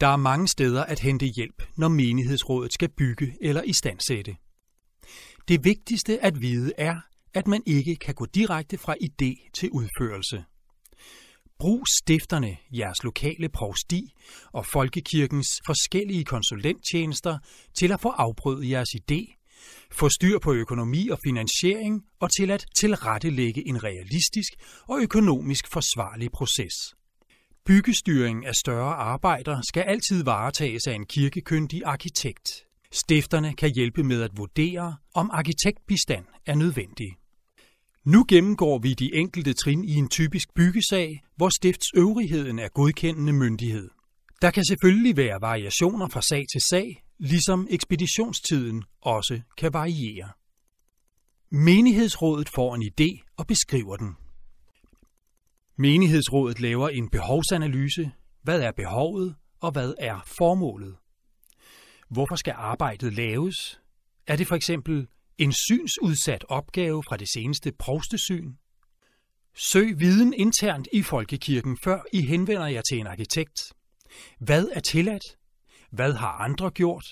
Der er mange steder at hente hjælp, når menighedsrådet skal bygge eller istandsætte. Det vigtigste at vide er, at man ikke kan gå direkte fra idé til udførelse. Brug stifterne, jeres lokale provsti og folkekirkens forskellige konsulenttjenester til at få afprøvet jeres idé, få styr på økonomi og finansiering og til at tilrettelægge en realistisk og økonomisk forsvarlig proces. Byggestyring af større arbejder skal altid varetages af en kirkekyndig arkitekt. Stifterne kan hjælpe med at vurdere, om arkitektbistand er nødvendig. Nu gennemgår vi de enkelte trin i en typisk byggesag, hvor stiftsøvrigheden er godkendende myndighed. Der kan selvfølgelig være variationer fra sag til sag, ligesom ekspeditionstiden også kan variere. Menighedsrådet får en idé og beskriver den. Menighedsrådet laver en behovsanalyse. Hvad er behovet, og hvad er formålet? Hvorfor skal arbejdet laves? Er det for eksempel en synsudsat opgave fra det seneste provstesyn? Søg viden internt i folkekirken, før I henvender jer til en arkitekt. Hvad er tilladt? Hvad har andre gjort?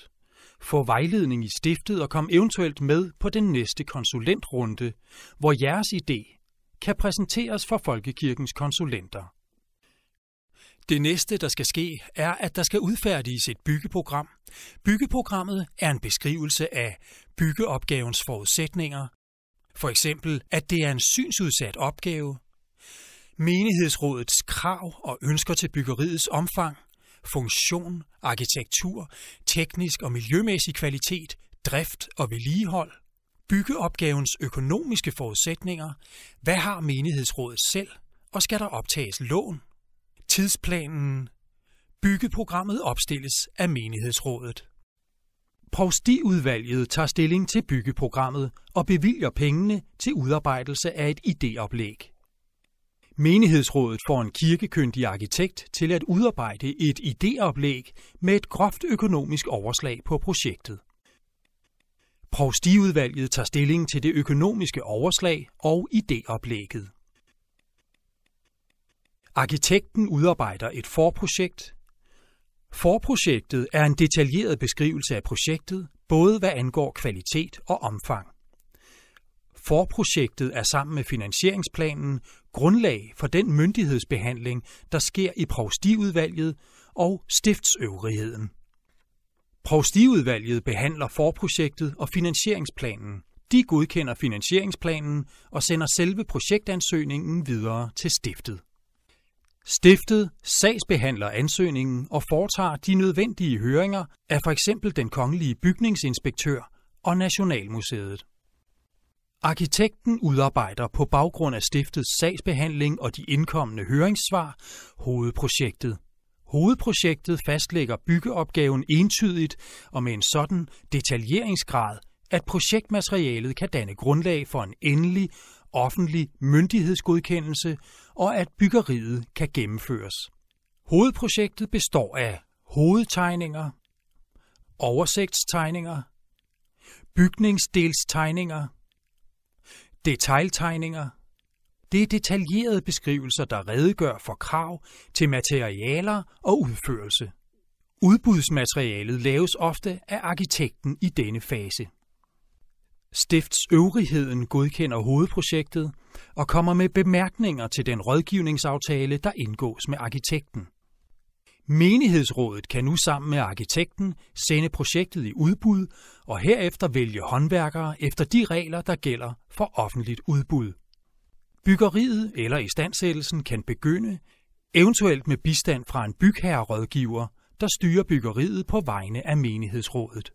Få vejledning i stiftet og kom eventuelt med på den næste konsulentrunde, hvor jeres idé kan præsenteres for Folkekirkens konsulenter. Det næste, der skal ske, er, at der skal udfærdiges et byggeprogram. Byggeprogrammet er en beskrivelse af byggeopgavens forudsætninger, for eksempel at det er en synsudsat opgave, menighedsrådets krav og ønsker til byggeriets omfang, funktion, arkitektur, teknisk og miljømæssig kvalitet, drift og vedligehold – byggeopgavens økonomiske forudsætninger, hvad har menighedsrådet selv, og skal der optages lån? Tidsplanen. Byggeprogrammet opstilles af menighedsrådet. Provstiudvalget tager stilling til byggeprogrammet og bevilger pengene til udarbejdelse af et idéoplæg. Menighedsrådet får en kirkekyndig arkitekt til at udarbejde et idéoplæg med et groft økonomisk overslag på projektet. Provstiudvalget tager stilling til det økonomiske overslag og idéoplægget. Arkitekten udarbejder et forprojekt. Forprojektet er en detaljeret beskrivelse af projektet, både hvad angår kvalitet og omfang. Forprojektet er sammen med finansieringsplanen grundlag for den myndighedsbehandling, der sker i provstiudvalget og stiftsøvrigheden. Provstiudvalget behandler forprojektet og finansieringsplanen. De godkender finansieringsplanen og sender selve projektansøgningen videre til stiftet. Stiftet sagsbehandler ansøgningen og foretager de nødvendige høringer af f.eks. den kongelige bygningsinspektør og Nationalmuseet. Arkitekten udarbejder på baggrund af stiftets sagsbehandling og de indkommende høringssvar hovedprojektet. Hovedprojektet fastlægger byggeopgaven entydigt og med en sådan detaljeringsgrad, at projektmaterialet kan danne grundlag for en endelig offentlig myndighedsgodkendelse og at byggeriet kan gennemføres. Hovedprojektet består af hovedtegninger, oversigtstegninger, bygningsdelstegninger, detaljtegninger, det er detaljerede beskrivelser, der redegør for krav til materialer og udførelse. Udbudsmaterialet laves ofte af arkitekten i denne fase. Stiftsøvrigheden godkender hovedprojektet og kommer med bemærkninger til den rådgivningsaftale, der indgås med arkitekten. Menighedsrådet kan nu sammen med arkitekten sende projektet i udbud og herefter vælge håndværkere efter de regler, der gælder for offentligt udbud. Byggeriet eller istandsættelsen kan begynde, eventuelt med bistand fra en bygherrerådgiver, der styrer byggeriet på vegne af menighedsrådet.